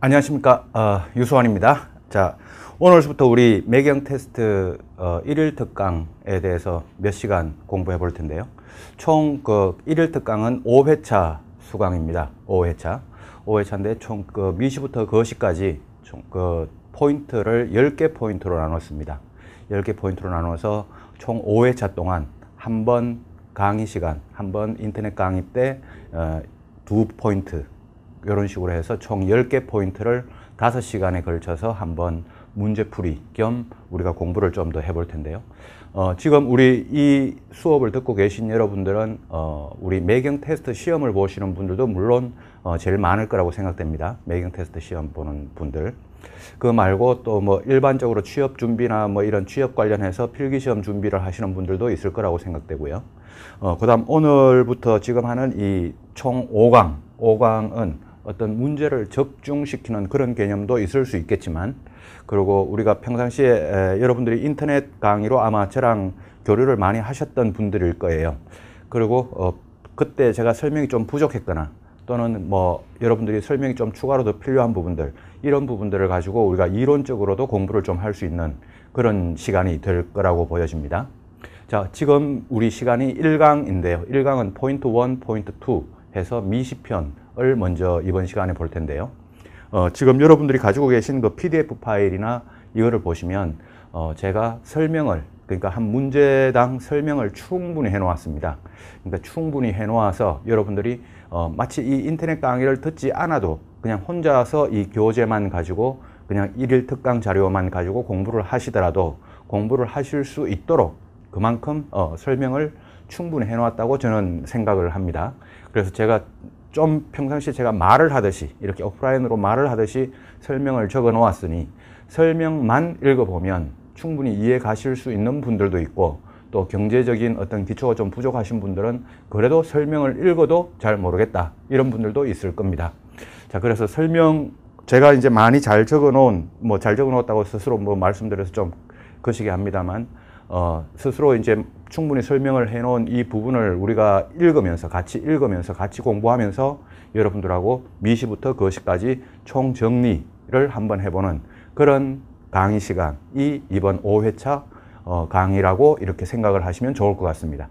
안녕하십니까 어, 유수환입니다 자 오늘부터 우리 매경 테스트 어, 1일 특강에 대해서 몇 시간 공부해 볼 텐데요 총 그 1일 특강은 5회차 수강입니다 5회차 5회차인데 총 그 미시부터 거시까지 그 총그 포인트를 10개 포인트로 나눴습니다 10개 포인트로 나눠서 총 5회차 동안 한 번 강의 시간 한 번 인터넷 강의 때두 어, 포인트 이런 식으로 해서 총 10개 포인트를 5시간에 걸쳐서 한번 문제풀이 겸 우리가 공부를 좀 더 해볼 텐데요. 어, 지금 우리 이 수업을 듣고 계신 여러분들은 어, 우리 매경 테스트 시험을 보시는 분들도 물론 어, 제일 많을 거라고 생각됩니다. 매경 테스트 시험 보는 분들. 그 말고 또 뭐 일반적으로 취업 준비나 뭐 이런 취업 관련해서 필기 시험 준비를 하시는 분들도 있을 거라고 생각되고요. 어, 그다음 오늘부터 지금 하는 이 총 5강, 5강은 어떤 문제를 적중시키는 그런 개념도 있을 수 있겠지만 그리고 우리가 평상시에 여러분들이 인터넷 강의로 아마 저랑 교류를 많이 하셨던 분들일 거예요. 그리고 어, 그때 제가 설명이 좀 부족했거나 또는 뭐 여러분들이 설명이 좀 추가로 더 필요한 부분들 이런 부분들을 가지고 우리가 이론적으로도 공부를 좀 할 수 있는 그런 시간이 될 거라고 보여집니다. 자, 지금 우리 시간이 1강인데요. 1강은 포인트 1, 포인트 2 해서 미시편을 먼저 이번 시간에 볼 텐데요. 어, 지금 여러분들이 가지고 계신 그 PDF 파일이나 이거를 보시면 어, 제가 설명을 그러니까 한 문제당 설명을 충분히 해놓았습니다. 그러니까 충분히 해놓아서 여러분들이 어, 마치 이 인터넷 강의를 듣지 않아도 그냥 혼자서 이 교재만 가지고 그냥 일일 특강 자료만 가지고 공부를 하시더라도 공부를 하실 수 있도록 그만큼 어, 설명을 충분히 해놓았다고 저는 생각을 합니다. 그래서 제가 좀 평상시 에 제가 말을 하듯이 이렇게 오프라인으로 말을 하듯이 설명을 적어 놓았으니 설명만 읽어보면 충분히 이해 가실 수 있는 분들도 있고 또 경제적인 어떤 기초가 좀 부족하신 분들은 그래도 설명을 읽어도 잘 모르겠다 이런 분들도 있을 겁니다. 자 그래서 설명 제가 이제 많이 잘 적어 놓은 뭐 잘 적어 놓았다고 스스로 뭐 말씀드려서 좀 거시기 합니다만 어, 스스로 이제 충분히 설명을 해놓은 이 부분을 우리가 읽으면서 같이 읽으면서 같이 공부하면서 여러분들하고 미시부터 거시까지 총 정리를 한번 해보는 그런 강의 시간이 이번 5회차 어, 강의라고 이렇게 생각을 하시면 좋을 것 같습니다.